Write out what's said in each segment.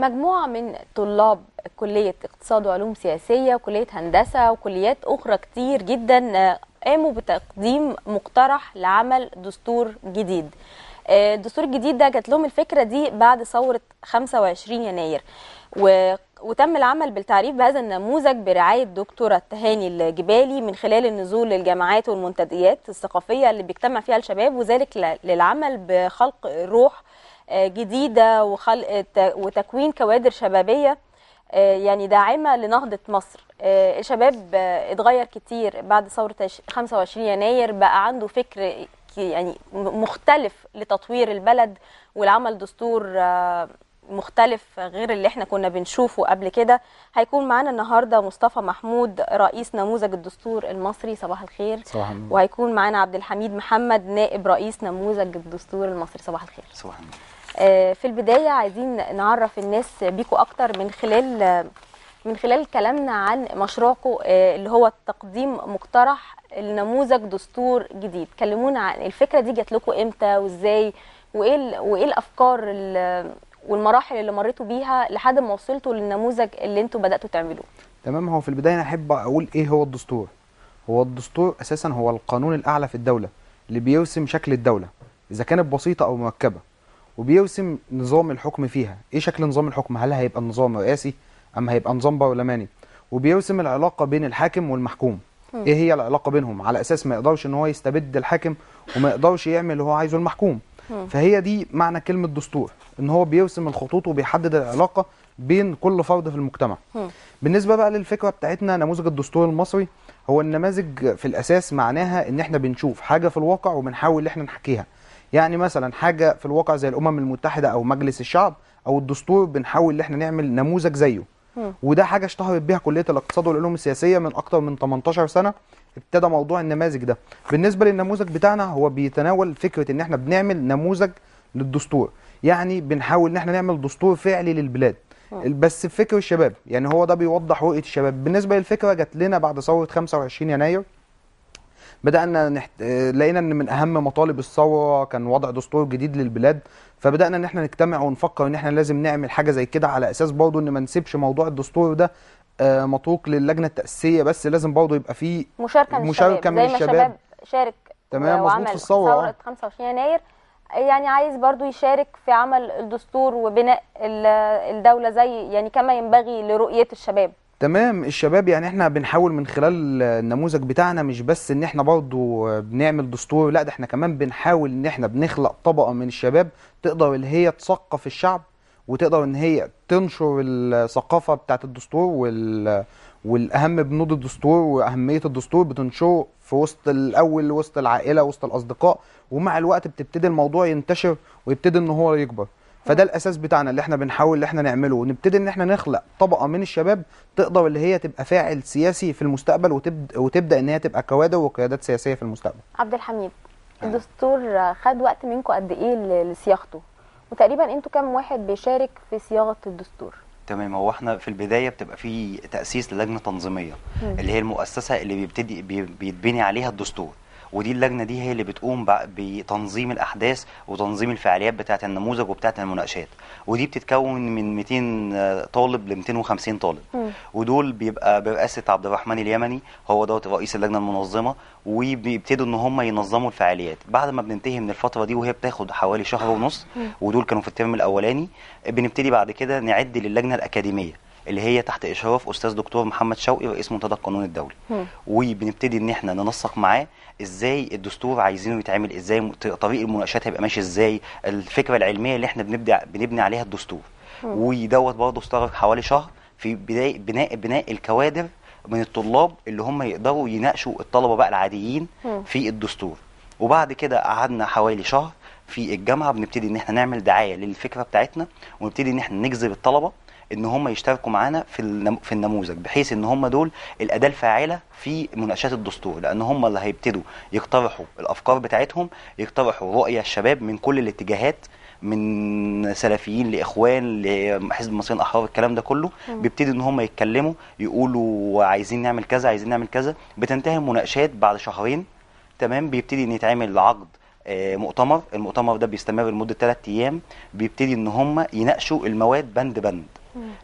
مجموعة من طلاب كلية اقتصاد وعلوم سياسية وكلية هندسة وكليات أخرى كتير جدا آه، قاموا بتقديم مقترح لعمل دستور جديد آه، الدستور الجديد ده جات لهم الفكرة دي بعد ثورة 25 يناير و وتم العمل بالتعريف بهذا النموذج برعاية دكتورة تهاني الجبالي من خلال النزول للجامعات والمنتديات الثقافية اللي بيجتمع فيها الشباب وذلك للعمل بخلق روح جديده وخلق وتكوين كوادر شبابيه آه، يعني داعمه لنهضه مصر آه، الشباب اتغير كتير بعد ثوره 25 يناير بقى عنده فكر يعني مختلف لتطوير البلد والعمل دستور آه، مختلف غير اللي احنا كنا بنشوفه قبل كده هيكون معانا النهارده مصطفى محمود رئيس نموذج الدستور المصري صباح الخير صباح وهيكون معانا عبد الحميد محمد نائب رئيس نموذج الدستور المصري صباح الخير صباح الخير آه، في البدايه عايزين نعرف الناس بيكوا اكتر من خلال من خلال كلامنا عن مشروعكم آه، اللي هو تقديم مقترح لنموذج دستور جديد كلمونا عن الفكره دي جات لكم امتى وازاي وايه وايه الافكار والمراحل اللي مريتوا بيها لحد ما وصلتوا للنموذج اللي انتوا بداتوا تعملوه تمام هو في البدايه انا احب اقول ايه هو الدستور هو الدستور اساسا هو القانون الاعلى في الدوله اللي بيرسم شكل الدوله اذا كانت بسيطه او مركبه وبيرسم نظام الحكم فيها ايه شكل نظام الحكم هل هيبقى نظام رئاسي ام هيبقى نظام برلماني وبيرسم العلاقه بين الحاكم والمحكوم ايه هي العلاقه بينهم على اساس ما يقدرش ان هو يستبد الحاكم وما يقدرش يعمل اللي هو عايزه المحكوم فهي دي معنى كلمه دستور ان هو بيرسم الخطوط وبيحدد العلاقه بين كل فرد في المجتمع بالنسبه بقى للفكره بتاعتنا نموذج الدستور المصري هو النماذج في الاساس معناها ان احنا بنشوف حاجه في الواقع وبنحاول ان احنا نحكيها يعني مثلا حاجه في الواقع زي الامم المتحده او مجلس الشعب او الدستور بنحاول ان احنا نعمل نموذج زيه وده حاجه اشتهرت بيها كليه الاقتصاد والعلوم السياسيه من اكتر من 18 سنه ابتدى موضوع النماذج ده بالنسبه للنموذج بتاعنا هو بيتناول فكره ان احنا بنعمل نموذج للدستور يعني بنحاول ان احنا نعمل دستور فعلي للبلاد بس بفكر الشباب يعني هو ده بيوضح رؤيه الشباب بالنسبه للفكره جات لنا بعد ثوره 25 يناير بدانا نحت... لقينا ان من اهم مطالب الثوره كان وضع دستور جديد للبلاد فبدانا ان احنا نجتمع ونفكر ان احنا لازم نعمل حاجه زي كده على اساس برضه ان ما نسيبش موضوع الدستور ده آه، متروك للجنه التاسيسيه بس لازم برضه يبقى فيه مشاركه من مشاركه من الشباب, زي ما الشباب شارك تمام مظبوط في الثوره ثوره 25 يناير يعني عايز برضو يشارك في عمل الدستور وبناء الدولة زي يعني كما ينبغي لرؤية الشباب تمام الشباب يعني احنا بنحاول من خلال النموذج بتاعنا مش بس ان احنا برضو بنعمل دستور لا ده احنا كمان بنحاول ان احنا بنخلق طبقة من الشباب تقدر ان هي تثقف الشعب وتقدر ان هي تنشر الثقافة بتاعت الدستور وال... والاهم بنود الدستور واهمية الدستور بتنشره في وسط الاول وسط العائلة وسط الاصدقاء ومع الوقت بتبتدي الموضوع ينتشر ويبتدي ان هو يكبر فده الاساس بتاعنا اللي احنا بنحاول ان احنا نعمله ونبتدي ان احنا نخلق طبقه من الشباب تقدر اللي هي تبقى فاعل سياسي في المستقبل وتبدا, وتبدا ان هي تبقى كوادر وقيادات سياسيه في المستقبل عبد الحميد آه. الدستور خد وقت منكم قد ايه لصياغته وتقريبا انتوا كام واحد بيشارك في صياغه الدستور تمام هو احنا في البدايه بتبقى في تاسيس للجنه تنظيميه اللي هي المؤسسه اللي بيبتدي بيتبني عليها الدستور ودي اللجنه دي هي اللي بتقوم بتنظيم الاحداث وتنظيم الفعاليات بتاعه النموذج وبتاعه المناقشات ودي بتتكون من 200 آه، طالب ل 250 طالب م. ودول بيبقى برئاسه عبد الرحمن اليمني هو دوت رئيس اللجنه المنظمه وبيبتدوا ان هم ينظموا الفعاليات بعد ما بننتهي من الفتره دي وهي بتاخد حوالي شهر ونص ودول كانوا في الترم الاولاني بنبتدي بعد كده نعد للجنه الاكاديميه اللي هي تحت اشراف استاذ دكتور محمد شوقي رئيس منتدى القانون الدولي وبنبتدي ان احنا ننسق معاه ازاي الدستور عايزينه يتعمل ازاي طريق المناقشات هيبقى ماشي ازاي الفكره العلميه اللي احنا بنبدا بنبني عليها الدستور ودوت برضه استغرق حوالي شهر في بدايه بناء بناء الكوادر من الطلاب اللي هم يقدروا يناقشوا الطلبه بقى العاديين في الدستور وبعد كده قعدنا حوالي شهر في الجامعه بنبتدي ان احنا نعمل دعايه للفكره بتاعتنا ونبتدي ان احنا نجذب الطلبه ان هم يشتركوا معانا في في النموذج بحيث ان هم دول الاداه الفاعله في مناقشات الدستور لان هم اللي هيبتدوا يقترحوا الافكار بتاعتهم يقترحوا رؤيه الشباب من كل الاتجاهات من سلفيين لاخوان لحزب المصريين الاحرار الكلام ده كله بيبتدي ان هم يتكلموا يقولوا عايزين نعمل كذا عايزين نعمل كذا بتنتهي المناقشات بعد شهرين تمام بيبتدي ان يتعمل عقد آه، مؤتمر المؤتمر ده بيستمر لمده ثلاث ايام بيبتدي ان هم يناقشوا المواد بند بند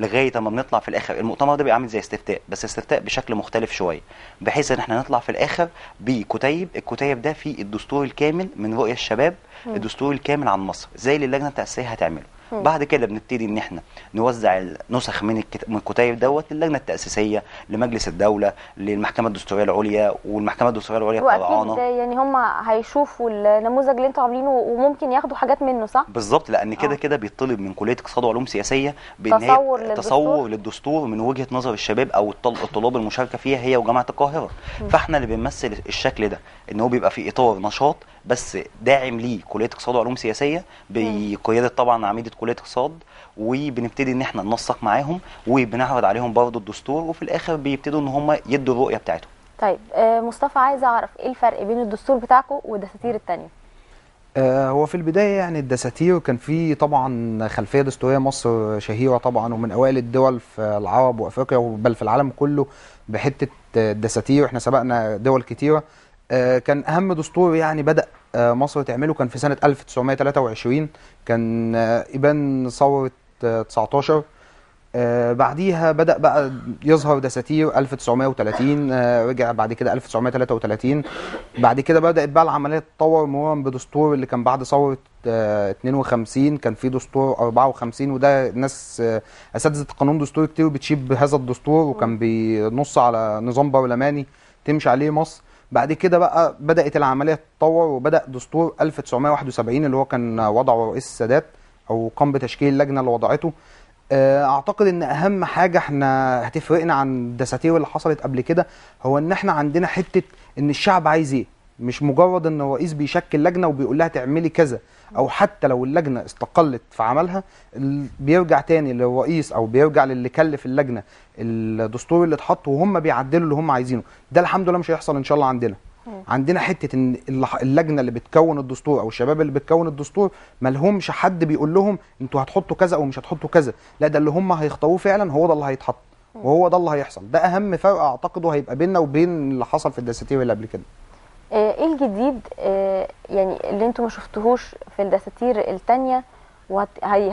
لغايه اما بنطلع في الاخر المؤتمر ده بيبقى عامل زي استفتاء بس استفتاء بشكل مختلف شويه بحيث ان احنا نطلع في الاخر بكتيب الكتيب ده فيه الدستور الكامل من رؤيه الشباب الدستور الكامل عن مصر زي اللي اللجنه التاسيسيه هتعمله بعد كده بنبتدي ان احنا نوزع النسخ من من الكتيب دوت للجنه التاسيسيه لمجلس الدوله للمحكمه الدستوريه العليا والمحكمه الدستوريه العليا طبعا يعني هم هيشوفوا النموذج اللي انتوا عاملينه وممكن ياخدوا حاجات منه صح بالظبط لان كده آه. كده بيطلب من كليه اقتصاد وعلوم سياسيه بان تصور هي تصور للدستور من وجهه نظر الشباب او الطلاب المشاركه فيها هي وجامعه القاهره فاحنا اللي بنمثل الشكل ده ان هو بيبقى في اطار نشاط بس داعم ليه كليه اقتصاد وعلوم سياسيه بقياده طبعا عميده كليه اقتصاد وبنبتدي ان احنا ننسق معاهم وبنعرض عليهم برضه الدستور وفي الاخر بيبتدوا ان هم يدوا الرؤيه بتاعتهم. طيب آه، مصطفى عايز اعرف ايه الفرق بين الدستور بتاعكم والدساتير الثانيه؟ آه، هو في البدايه يعني الدساتير كان في طبعا خلفيه دستوريه مصر شهيره طبعا ومن اوائل الدول في العرب وافريقيا بل في العالم كله بحته الدساتير احنا سبقنا دول كتيره آه، كان اهم دستور يعني بدا آه، مصر تعمله كان في سنه 1923 كان ابان آه، ثوره 19 بعديها بدا بقى يظهر دساتير 1930 رجع بعد كده 1933 بعد كده بدات بقى العمليه تتطور مرورا بدستور اللي كان بعد ثوره 52 كان في دستور 54 وده ناس اساتذه قانون دستور كتير بتشيب هذا الدستور وكان بينص على نظام برلماني تمشي عليه مصر بعد كده بقى بدات العمليه تتطور وبدا دستور 1971 اللي هو كان وضعه رئيس السادات او قام بتشكيل اللجنه اللي وضعته آه، اعتقد ان اهم حاجه احنا هتفرقنا عن الدساتير اللي حصلت قبل كده هو ان احنا عندنا حته ان الشعب عايز ايه مش مجرد ان الرئيس بيشكل لجنه وبيقول لها تعملي كذا او حتى لو اللجنه استقلت في عملها بيرجع تاني للرئيس او بيرجع للي كلف اللجنه الدستور اللي اتحط وهم بيعدلوا اللي هم عايزينه ده الحمد لله مش هيحصل ان شاء الله عندنا عندنا حته ان اللجنه اللي بتكون الدستور او الشباب اللي بتكون الدستور ما لهمش حد بيقول لهم انتوا هتحطوا كذا او مش هتحطوا كذا لا ده اللي هم هيختاروه فعلا هو ده اللي هيتحط وهو ده اللي هيحصل ده اهم فرق اعتقده هيبقى بيننا وبين اللي حصل في الدساتير اللي قبل كده آه، ايه الجديد آه، يعني اللي انتم ما شفتوهوش في الدساتير الثانيه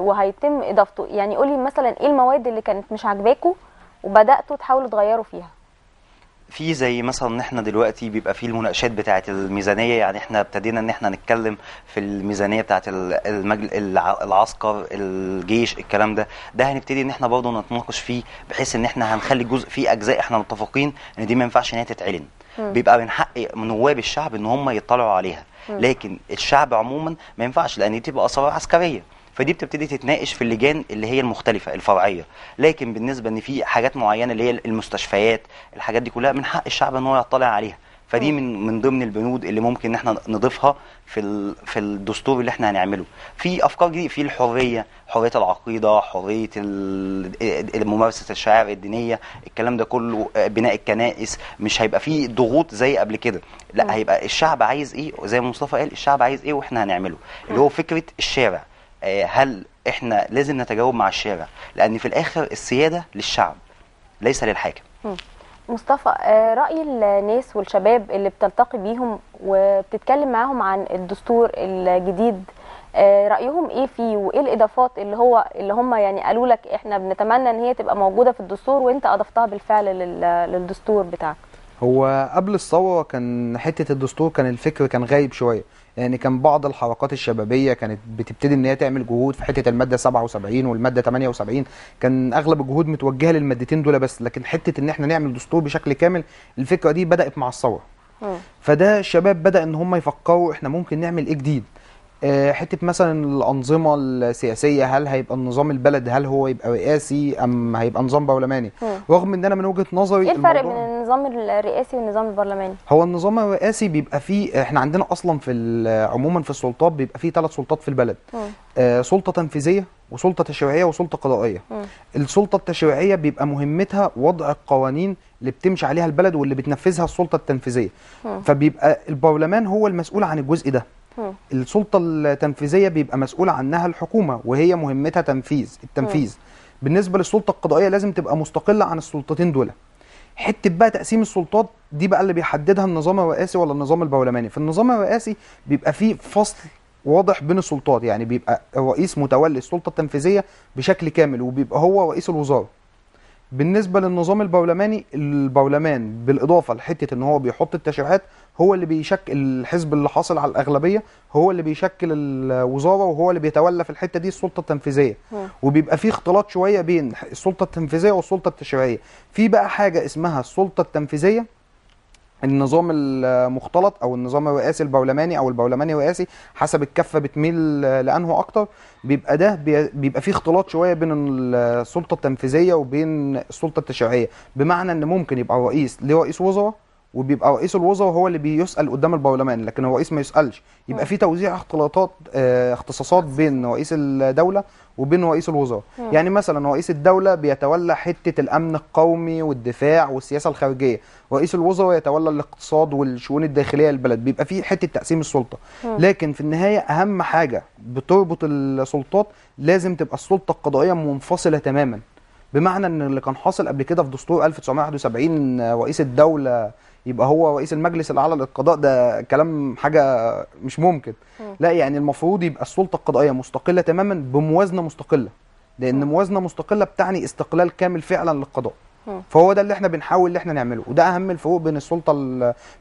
وهيتم اضافته يعني قولي مثلا ايه المواد اللي كانت مش عاجباكوا وبداتوا تحاولوا تغيروا فيها في زي مثلا ان احنا دلوقتي بيبقى في المناقشات بتاعه الميزانيه يعني احنا ابتدينا ان احنا نتكلم في الميزانيه بتاعه المجل... العسكر الجيش الكلام ده ده هنبتدي ان احنا برضه نتناقش فيه بحيث ان احنا هنخلي جزء فيه اجزاء احنا متفقين ان دي ما ينفعش ان هي تتعلن بيبقى من حق نواب الشعب ان هم يطلعوا عليها لكن الشعب عموما ما ينفعش لان دي بتبقى اسرار عسكريه فدي بتبتدي تتناقش في اللجان اللي هي المختلفه الفرعيه لكن بالنسبه ان في حاجات معينه اللي هي المستشفيات الحاجات دي كلها من حق الشعب ان هو يطلع عليها فدي اه. من من ضمن البنود اللي ممكن ان احنا نضيفها في في الدستور اللي احنا هنعمله في افكار جديده في الحريه حريه العقيده حريه ممارسه الشعائر الدينيه الكلام ده كله آه، بناء الكنائس مش هيبقى فيه ضغوط زي قبل كده لا اه. هيبقى الشعب عايز ايه زي مصطفى قال الشعب عايز ايه واحنا هنعمله اللي هو فكره الشارع هل احنا لازم نتجاوب مع الشارع لان في الاخر السياده للشعب ليس للحاكم م. مصطفى آه، رأي الناس والشباب اللي بتلتقي بيهم وبتتكلم معاهم عن الدستور الجديد آه، رأيهم ايه فيه وايه الإضافات اللي هو اللي هم يعني قالوا لك احنا بنتمنى ان هي تبقى موجودة في الدستور وانت أضفتها بالفعل للدستور بتاعك هو قبل الثورة كان حتة الدستور كان الفكر كان غايب شوية يعني كان بعض الحركات الشبابيه كانت بتبتدي ان هي تعمل جهود في حته الماده 77 والماده 78 كان اغلب الجهود متوجهه للمادتين دول بس لكن حته ان احنا نعمل دستور بشكل كامل الفكره دي بدات مع الثوره آه. فده الشباب بدا ان هم يفكروا احنا ممكن نعمل ايه جديد آه، حته مثلا الانظمه السياسيه هل هيبقى النظام البلد هل هو يبقى رئاسي ام هيبقى نظام برلماني رغم ان انا من وجهه نظري ايه الفرق بين النظام الرئاسي والنظام البرلماني هو النظام الرئاسي بيبقى فيه احنا عندنا اصلا في عموما في السلطات بيبقى فيه ثلاث سلطات في البلد آه سلطه تنفيذيه وسلطه تشريعيه وسلطه قضائيه م. السلطه التشريعيه بيبقى مهمتها وضع القوانين اللي بتمشي عليها البلد واللي بتنفذها السلطه التنفيذيه م. فبيبقى البرلمان هو المسؤول عن الجزء ده اه. السلطه التنفيذيه بيبقى مسؤول عنها الحكومه وهي مهمتها تنفيذ التنفيذ اه. بالنسبه للسلطه القضائيه لازم تبقى مستقله عن السلطتين دول حته بقى تقسيم السلطات دي بقى اللي بيحددها النظام الرئاسي ولا النظام البرلماني في النظام الرئاسي بيبقى فيه فصل واضح بين السلطات يعني بيبقى الرئيس متولي السلطه التنفيذيه بشكل كامل وبيبقى هو رئيس الوزاره بالنسبه للنظام البرلماني البرلمان بالاضافه لحته ان هو بيحط التشريعات هو اللي بيشكل الحزب اللي حاصل على الاغلبيه هو اللي بيشكل الوزاره وهو اللي بيتولى في الحته دي السلطه التنفيذيه اه. وبيبقى في اختلاط شويه بين السلطه التنفيذيه والسلطه التشريعيه في بقى حاجه اسمها السلطه التنفيذيه النظام المختلط او النظام الرئاسي البرلماني او البرلماني الرئاسي حسب الكفه بتميل لانه اكتر بيبقى ده بيبقى فيه اختلاط شويه بين السلطه التنفيذيه وبين السلطه التشريعيه بمعنى ان ممكن يبقى الرئيس ليه رئيس وزراء وبيبقى رئيس الوزراء هو اللي بيسال قدام البرلمان لكن الرئيس ما يسالش يبقى آه. في توزيع اختلاطات آه، اختصاصات بين رئيس الدوله وبين رئيس الوزراء يعني مثلا رئيس الدوله بيتولى حته الامن القومي والدفاع والسياسه الخارجيه رئيس الوزراء يتولى الاقتصاد والشؤون الداخليه للبلد بيبقى في حته تقسيم السلطه لكن في النهايه اهم حاجه بتربط السلطات لازم تبقى السلطه القضائيه منفصله تماما بمعنى ان اللي كان حاصل قبل كده في دستور 1971 آه، رئيس الدوله يبقى هو رئيس المجلس الاعلى للقضاء ده كلام حاجه مش ممكن م. لا يعني المفروض يبقى السلطه القضائيه مستقله تماما بموازنه مستقله لان م. موازنه مستقله بتعني استقلال كامل فعلا للقضاء م. فهو ده اللي احنا بنحاول ان احنا نعمله وده اهم الفروق بين السلطه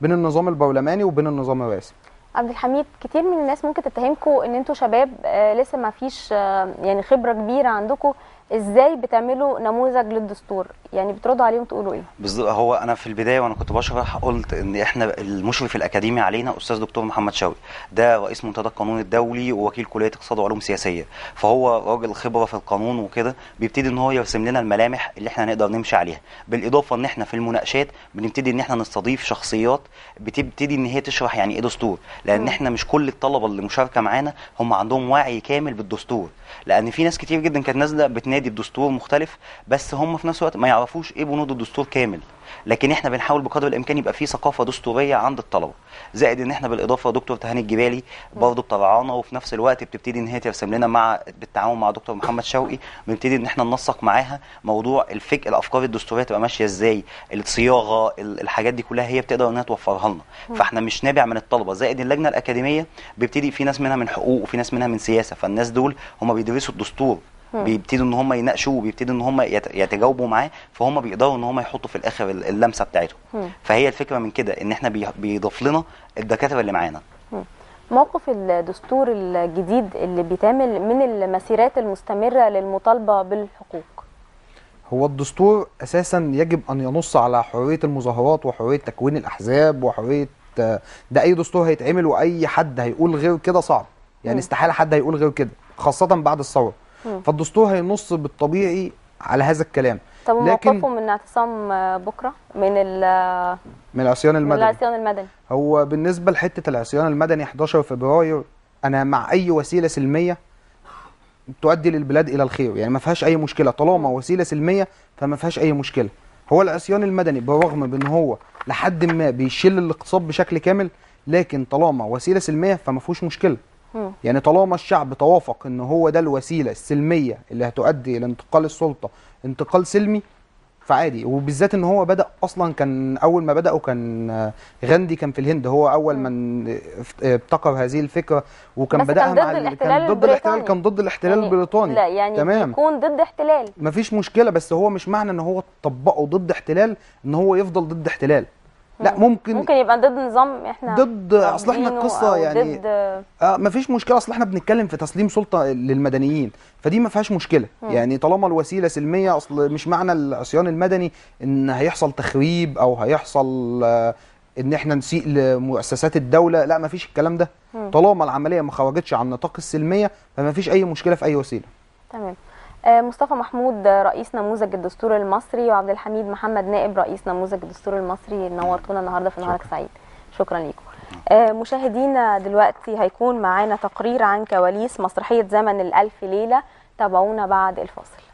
بين النظام البرلماني وبين النظام الرئاسي عبد الحميد كتير من الناس ممكن تتهمكم ان انتوا شباب آه لسه ما فيش آه يعني خبره كبيره عندكم ازاي بتعملوا نموذج للدستور يعني بتردوا عليهم تقولوا ايه بالظبط هو انا في البدايه وانا كنت بشرح قلت ان احنا المشرف الاكاديمي علينا استاذ دكتور محمد شوقي ده رئيس منتدى القانون الدولي ووكيل كليه اقتصاد وعلوم سياسيه فهو راجل خبره في القانون وكده بيبتدي ان هو يرسم لنا الملامح اللي احنا نقدر نمشي عليها بالاضافه ان احنا في المناقشات بنبتدي ان احنا نستضيف شخصيات بتبتدي ان هي تشرح يعني ايه دستور لان م. احنا مش كل الطلبه اللي مشاركه معانا هم عندهم وعي كامل بالدستور لان في ناس كتير جدا كانت نازله نادي بدستور مختلف بس هم في نفس الوقت ما يعرفوش ايه بنود الدستور كامل لكن احنا بنحاول بقدر الامكان يبقى في ثقافه دستوريه عند الطلبه زائد ان احنا بالاضافه دكتور تهاني الجبالي برضه بترعانا وفي نفس الوقت بتبتدي ان هي ترسم لنا مع بالتعاون مع دكتور محمد شوقي بنبتدي ان احنا ننسق معاها موضوع الفك الافكار الدستوريه تبقى ماشيه ازاي الصياغه الحاجات دي كلها هي بتقدر انها توفرها لنا فاحنا مش نابع من الطلبه زائد اللجنه الاكاديميه بيبتدي في ناس منها من حقوق وفي ناس منها من سياسه فالناس دول هم بيدرسوا الدستور بيبتدوا ان هم يناقشوا وبيبتدوا ان هم يتجاوبوا معاه فهم بيقدروا ان هم يحطوا في الاخر اللمسه بتاعتهم فهي الفكره من كده ان احنا بيضاف لنا الدكاتره اللي معانا موقف الدستور الجديد اللي بيتعمل من المسيرات المستمره للمطالبه بالحقوق هو الدستور اساسا يجب ان ينص على حريه المظاهرات وحريه تكوين الاحزاب وحريه ده اي دستور هيتعمل واي حد هيقول غير كده صعب يعني استحاله حد هيقول غير كده خاصه بعد الثوره فالدستور هينص بالطبيعي على هذا الكلام طب لكن موقفهم من اعتصام بكره من ال من العصيان المدني من العصيان المدني هو بالنسبه لحته العصيان المدني 11 فبراير انا مع اي وسيله سلميه تؤدي للبلاد الى الخير يعني ما فيهاش اي مشكله طالما وسيله سلميه فما فيهاش اي مشكله هو العصيان المدني بالرغم بان هو لحد ما بيشل الاقتصاد بشكل كامل لكن طالما وسيله سلميه فما فيهوش مشكله اه. يعني طالما الشعب توافق ان هو ده الوسيله السلميه اللي هتؤدي الى انتقال السلطه انتقال سلمي فعادي وبالذات ان هو بدا اصلا كان اول ما بداوا كان غاندي كان في الهند هو اول من ابتكر هذه الفكره وكان بداها كان ضد الاحتلال كان ضد الاحتلال كان ضد الاحتلال يعني البريطاني لا يعني تمام يكون ضد احتلال مفيش مشكله بس هو مش معنى ان هو طبقه ضد احتلال ان هو يفضل ضد احتلال لا ممكن ممكن يبقى ضد نظام احنا ضد اصل احنا القصه يعني ضد اه مفيش مشكله اصل احنا بنتكلم في تسليم سلطه للمدنيين فدي ما فيهاش مشكله مم. يعني طالما الوسيله سلميه اصل مش معنى العصيان المدني ان هيحصل تخريب او هيحصل آه ان احنا نسيء لمؤسسات الدوله لا ما فيش الكلام ده مم. طالما العمليه ما خرجتش عن نطاق السلميه فما فيش اي مشكله في اي وسيله تمام آه، مصطفى محمود رئيس نموذج الدستور المصري وعبد الحميد محمد نائب رئيس نموذج الدستور المصري نورتونا النهارده في نهارك سعيد شكرا لكم آه، مشاهدينا دلوقتي هيكون معانا تقرير عن كواليس مسرحيه زمن الالف ليله تابعونا بعد الفاصل